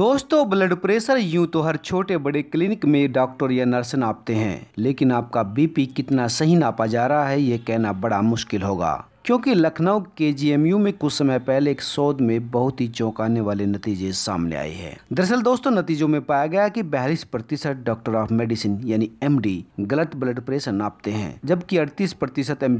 दोस्तों blood pressure यूं तो हर छोटे बड़े क्लिनिक में डॉक्टर या नर्स नापते हैं लेकिन आपका बीपी कितना सही नापा जा रहा है ये कहना बड़ा मुश्किल होगा क्योंकि लखनऊ के जीएमयू में कुछ समय पहले एक शोध में बहुत ही चौंकाने वाले नतीजे सामने आए हैं दरअसल दोस्तों नतीजों में पाया गया कि बयालीस प्रतिशत डॉक्टर ऑफ मेडिसिन यानी एमडी गलत ब्लड प्रेशर नापते हैं जबकि अड़तीस प्रतिशत एम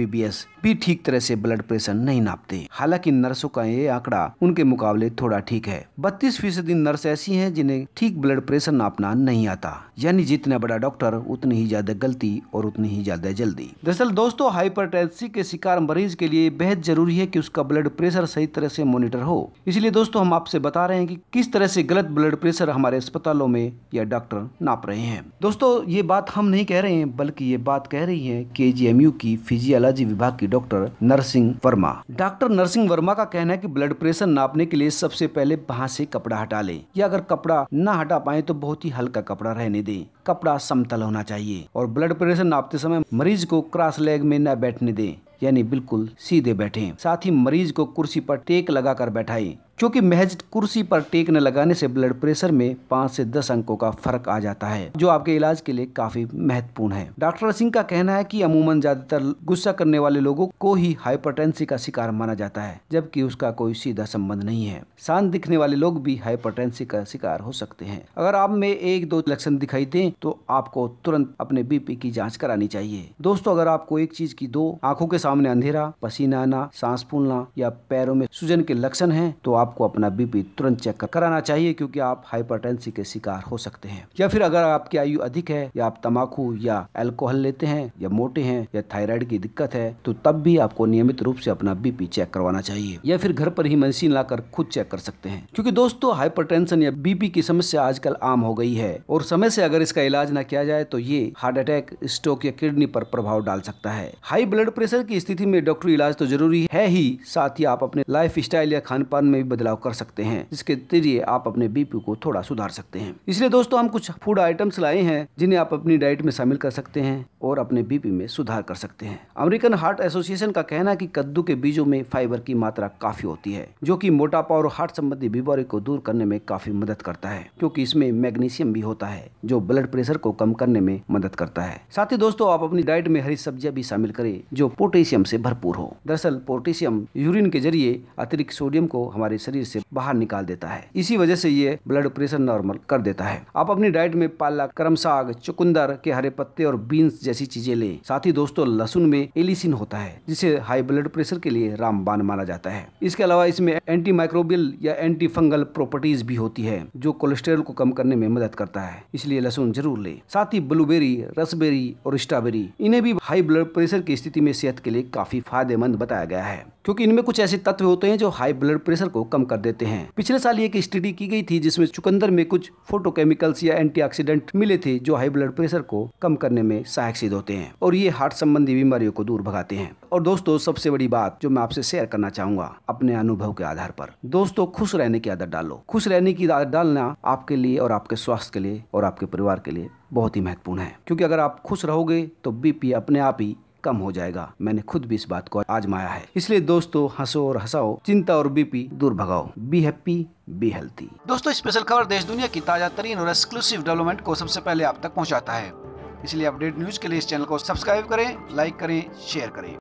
भी ठीक तरह से ब्लड प्रेशर नहीं नापते हालांकि नर्सों का ये आंकड़ा उनके मुकाबले थोड़ा ठीक है बत्तीस फीसदी नर्स ऐसी है जिन्हें ठीक ब्लड प्रेशर नापना नहीं आता यानी जितना बड़ा डॉक्टर उतनी ही ज्यादा गलती और उतनी ही ज्यादा जल्दी दरअसल दोस्तों हाइपर के शिकार मरीज के लिए बेहद जरूरी है कि उसका ब्लड प्रेशर सही तरह से मॉनिटर हो इसलिए दोस्तों हम आपसे बता रहे हैं कि किस तरह से गलत ब्लड प्रेशर हमारे अस्पतालों में या डॉक्टर नाप रहे हैं दोस्तों ये बात हम नहीं कह रहे हैं बल्कि ये बात कह रही है के की फिजियोलॉजी विभाग की डॉक्टर नरसिंह वर्मा डॉक्टर नरसिंह वर्मा का कहना है की ब्लड प्रेशर नापने के लिए सबसे पहले वहाँ से कपड़ा हटा ले या अगर कपड़ा न हटा पाए तो बहुत ही हल्का कपड़ा रहने दे कपड़ा समतल होना चाहिए और ब्लड प्रेशर नापते समय मरीज को क्रॉस लेग में न बैठने दें यानी बिल्कुल सीधे बैठे साथ ही मरीज को कुर्सी पर टेक लगाकर बैठाएं क्योंकि महज कुर्सी पर टेकने लगाने से ब्लड प्रेशर में पाँच से दस अंकों का फर्क आ जाता है जो आपके इलाज के लिए काफी महत्वपूर्ण है डॉक्टर सिंह का कहना है कि अमूमन ज्यादातर गुस्सा करने वाले लोगों को ही हाइपरटेंसी का शिकार माना जाता है जबकि उसका कोई सीधा संबंध नहीं है शांत दिखने वाले लोग भी हाइपरटेंसी का शिकार हो सकते हैं अगर आप में एक दो लक्षण दिखाई दे तो आपको तुरंत अपने बीपी की जाँच करानी चाहिए दोस्तों अगर आपको एक चीज की दो आंखों के सामने अंधेरा पसीना आना सांस फूलना या पैरों में सूजन के लक्षण है तो आप आपको अपना बीपी तुरंत चेक कराना चाहिए क्योंकि आप हाइपरटेंसी के शिकार हो सकते हैं या फिर अगर आपकी आयु अधिक है या आप तमकू या एल्कोहल लेते हैं या मोटे हैं या थायराइड की दिक्कत है तो तब भी आपको नियमित रूप से अपना बीपी चेक करवाना चाहिए या फिर घर पर ही मशीन लाकर खुद चेक कर सकते हैं क्योंकि दोस्तों हाइपर या बीपी की समस्या आजकल आम हो गई है और समय से अगर इसका इलाज न किया जाए तो ये हार्ट अटैक स्ट्रोक या किडनी पर प्रभाव डाल सकता है हाई ब्लड प्रेशर की स्थिति में डॉक्टर इलाज तो जरूरी है ही साथ ही आप अपने लाइफ स्टाइल या खान पान में भी बदलाव कर सकते हैं जिसके जरिए आप अपने बीपी को थोड़ा सुधार सकते हैं इसलिए दोस्तों हम कुछ फूड आइटम्स लाए हैं जिन्हें आप अपनी डाइट में शामिल कर सकते हैं और अपने बीपी में सुधार कर सकते हैं अमेरिकन हार्ट एसोसिएशन का कहना है कि कद्दू के बीजों में फाइबर की मात्रा काफी होती है जो कि मोटापा और हार्ट संबंधी बीमारी को दूर करने में काफी मदद करता है क्योंकि इसमें मैग्नीशियम भी होता है जो ब्लड प्रेशर को कम करने में मदद करता है साथ ही दोस्तों आप अपनी डाइट में हरी सब्जियां भी शामिल करें जो पोटेशियम से भरपूर हो दरअसल पोटेशियम यूरिन के जरिए अतिरिक्त सोडियम को हमारे शरीर से बाहर निकाल देता है इसी वजह से ये ब्लड प्रेशर नॉर्मल कर देता है आप अपनी डाइट में पालक करम साग चुकंदर के हरे पत्ते और बीन्स जैसी चीजें लें साथ ही दोस्तों लहसुन में एलिसिन होता है जिसे हाई ब्लड प्रेशर के लिए रामबान माना जाता है इसके अलावा इसमें एंटी माइक्रोबियल या एंटी फंगल प्रॉपर्टीज भी होती है जो कोलेस्ट्रेल को कम करने में मदद करता है इसलिए लहसुन जरूर ले साथ ही ब्लूबेरी रसबेरी और स्ट्रॉबेरी इन्हें भी हाई ब्लड प्रेशर की स्थिति में सेहत के लिए काफी फायदेमंद बताया गया है क्योंकि इनमें कुछ ऐसे तत्व होते हैं जो हाई ब्लड प्रेशर को कम कर देते हैं पिछले साल एक स्टडी की गई थी जिसमें चुकंदर में कुछ फोटोकेमिकल्स या एंटीऑक्सीडेंट मिले थे जो हाई ब्लड प्रेशर को कम करने में सहायक सिद्ध होते हैं और ये हार्ट संबंधी बीमारियों को दूर भगाते हैं और दोस्तों सबसे बड़ी बात जो मैं आपसे शेयर करना चाहूंगा अपने अनुभव के आधार पर दोस्तों खुश रहने की आदत डालो खुश रहने की आदत डालना आपके लिए और आपके स्वास्थ्य के लिए और आपके परिवार के लिए बहुत ही महत्वपूर्ण है क्योंकि अगर आप खुश रहोगे तो बीपी अपने आप ही कम हो जाएगा मैंने खुद भी इस बात को आजमाया है इसलिए दोस्तों हंसो और हंसाओ चिंता और बीपी दूर भगाओ बी हैप्पी बी हेल्थी दोस्तों स्पेशल खबर देश दुनिया की ताजा तरीन और एक्सक्लूसिव डेवलपमेंट को सबसे पहले आप तक पहुँचाता है इसलिए अपडेट न्यूज के लिए इस चैनल को सब्सक्राइब करें लाइक करें शेयर करें